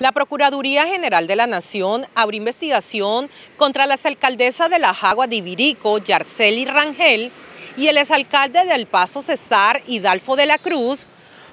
La Procuraduría General de la Nación abrió investigación contra las alcaldesas de La Jagua de Ibirico, Yarceli Rangel, y el exalcalde del Paso César Hidalfo de la Cruz,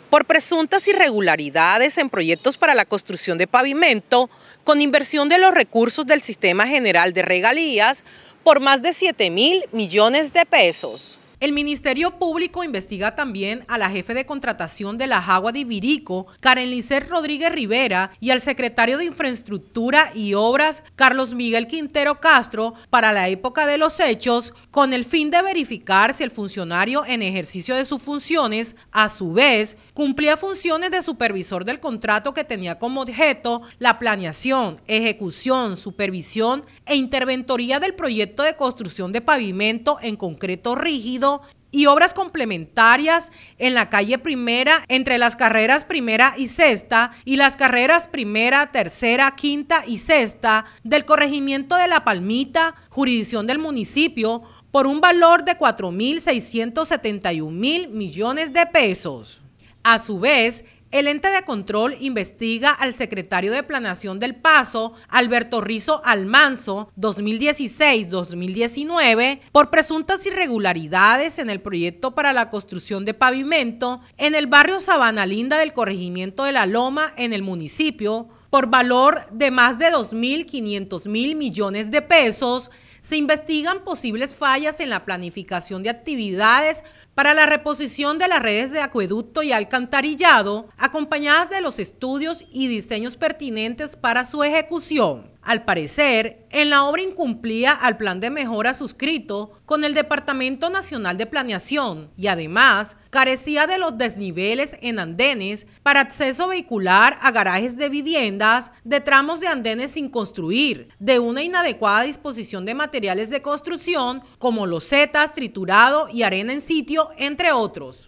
por presuntas irregularidades en proyectos para la construcción de pavimento con inversión de los recursos del Sistema General de Regalías por más de 7 mil millones de pesos. El Ministerio Público investiga también a la jefe de contratación de la Jagua de Ibirico, Karen Licer Rodríguez Rivera, y al secretario de Infraestructura y Obras, Carlos Miguel Quintero Castro, para la época de los hechos, con el fin de verificar si el funcionario en ejercicio de sus funciones, a su vez, cumplía funciones de supervisor del contrato que tenía como objeto la planeación, ejecución, supervisión e interventoría del proyecto de construcción de pavimento en concreto rígido y obras complementarias en la calle Primera, entre las carreras Primera y Sexta y las carreras Primera, Tercera, Quinta y Sexta del corregimiento de La Palmita, jurisdicción del municipio, por un valor de 4.671 mil millones de pesos. A su vez, el ente de control investiga al secretario de Planación del Paso, Alberto Rizo Almanzo, 2016-2019, por presuntas irregularidades en el proyecto para la construcción de pavimento en el barrio Sabana Linda del corregimiento de La Loma en el municipio, por valor de más de 2.500.000 millones de pesos, se investigan posibles fallas en la planificación de actividades para la reposición de las redes de acueducto y alcantarillado, acompañadas de los estudios y diseños pertinentes para su ejecución. Al parecer, en la obra incumplía al plan de mejora suscrito con el Departamento Nacional de Planeación y además carecía de los desniveles en andenes para acceso vehicular a garajes de viviendas, de tramos de andenes sin construir, de una inadecuada disposición de materiales de construcción como losetas, triturado y arena en sitio, entre otros.